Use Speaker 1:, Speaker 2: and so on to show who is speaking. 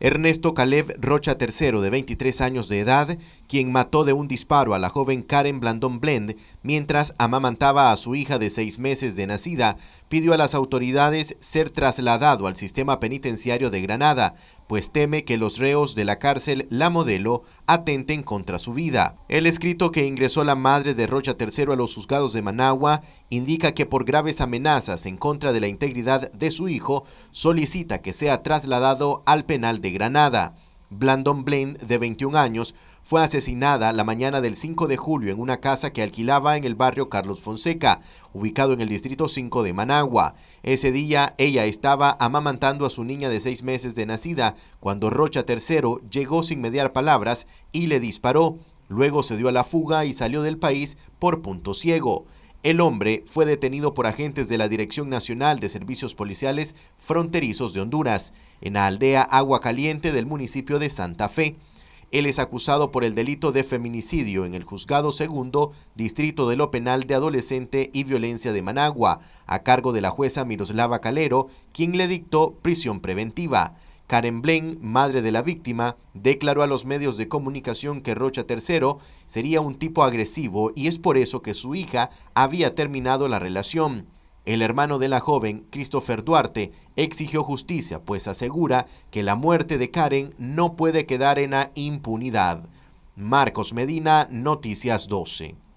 Speaker 1: Ernesto Caleb Rocha III, de 23 años de edad, quien mató de un disparo a la joven Karen Blandón Blend mientras amamantaba a su hija de seis meses de nacida, pidió a las autoridades ser trasladado al sistema penitenciario de Granada pues teme que los reos de la cárcel La Modelo atenten contra su vida. El escrito que ingresó la madre de Rocha III a los juzgados de Managua indica que por graves amenazas en contra de la integridad de su hijo solicita que sea trasladado al penal de Granada. Blandon Blaine, de 21 años, fue asesinada la mañana del 5 de julio en una casa que alquilaba en el barrio Carlos Fonseca, ubicado en el distrito 5 de Managua. Ese día ella estaba amamantando a su niña de seis meses de nacida cuando Rocha III llegó sin mediar palabras y le disparó. Luego se dio a la fuga y salió del país por punto ciego. El hombre fue detenido por agentes de la Dirección Nacional de Servicios Policiales Fronterizos de Honduras, en la aldea Agua Caliente del municipio de Santa Fe. Él es acusado por el delito de feminicidio en el juzgado segundo distrito de lo penal de adolescente y violencia de Managua, a cargo de la jueza Miroslava Calero, quien le dictó prisión preventiva. Karen Blen, madre de la víctima, declaró a los medios de comunicación que Rocha III sería un tipo agresivo y es por eso que su hija había terminado la relación. El hermano de la joven, Christopher Duarte, exigió justicia, pues asegura que la muerte de Karen no puede quedar en la impunidad. Marcos Medina, Noticias 12.